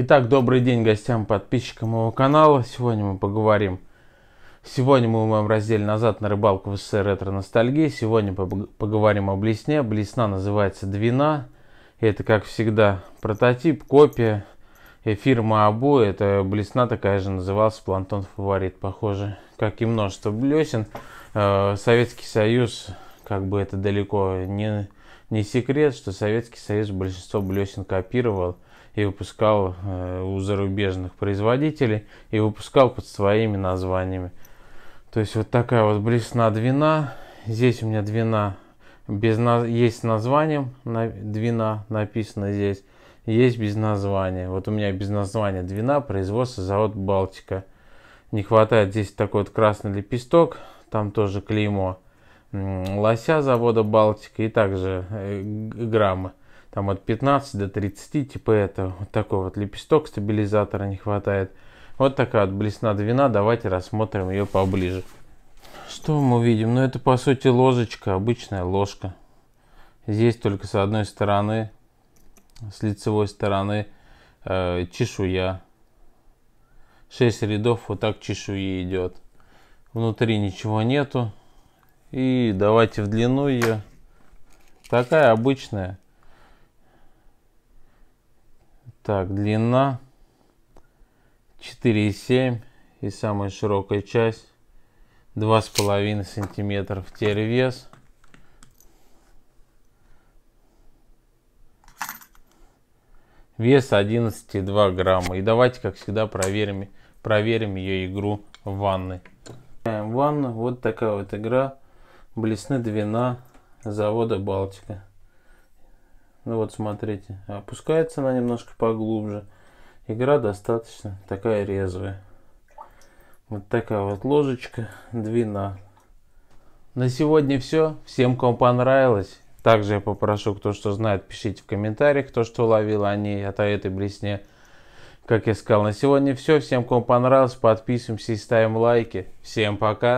Итак, добрый день гостям, подписчикам моего канала. Сегодня мы поговорим... Сегодня мы умоем раздел «Назад на рыбалку в СССР ретро-ностальгии». Сегодня поговорим о блесне. Блесна называется «Двина». Это, как всегда, прототип, копия. Э, фирма Абу, это блесна такая же называлась, плантон фаворит, похоже, как и множество блесен. Э, Советский Союз, как бы это далеко не не секрет, что Советский Союз большинство блесен копировал и выпускал э, у зарубежных производителей и выпускал под своими названиями. То есть вот такая вот блесна двина. Здесь у меня двина без есть с названием на... двина написано здесь. Есть без названия. Вот у меня без названия двина, производство завод Балтика. Не хватает здесь такой вот красный лепесток, там тоже клеймо лося завода Балтика и также э, граммы. Там от 15 до 30, типа это. Вот такой вот лепесток стабилизатора не хватает. Вот такая вот блесна вина. Давайте рассмотрим ее поближе. Что мы видим? Ну это по сути ложечка, обычная ложка. Здесь только с одной стороны, с лицевой стороны э, чешуя. 6 рядов вот так чешуи идет. Внутри ничего нету. И давайте в длину ее. Такая обычная. Так, длина 4,7 и самая широкая часть 2,5 сантиметров. Теперь вес. Вес 11,2 грамма. И давайте, как всегда, проверим, проверим ее игру в ванной. Ванна, вот такая вот игра блесны двина завода Балтика. Ну вот смотрите, опускается она немножко поглубже. Игра достаточно такая резвая. Вот такая вот ложечка двина. На сегодня все. Всем, кому понравилось. Также я попрошу, кто что знает, пишите в комментариях, кто что ловил а о ней, о этой блесне. Как я сказал, на сегодня все. Всем, кому понравилось, подписываемся и ставим лайки. Всем пока.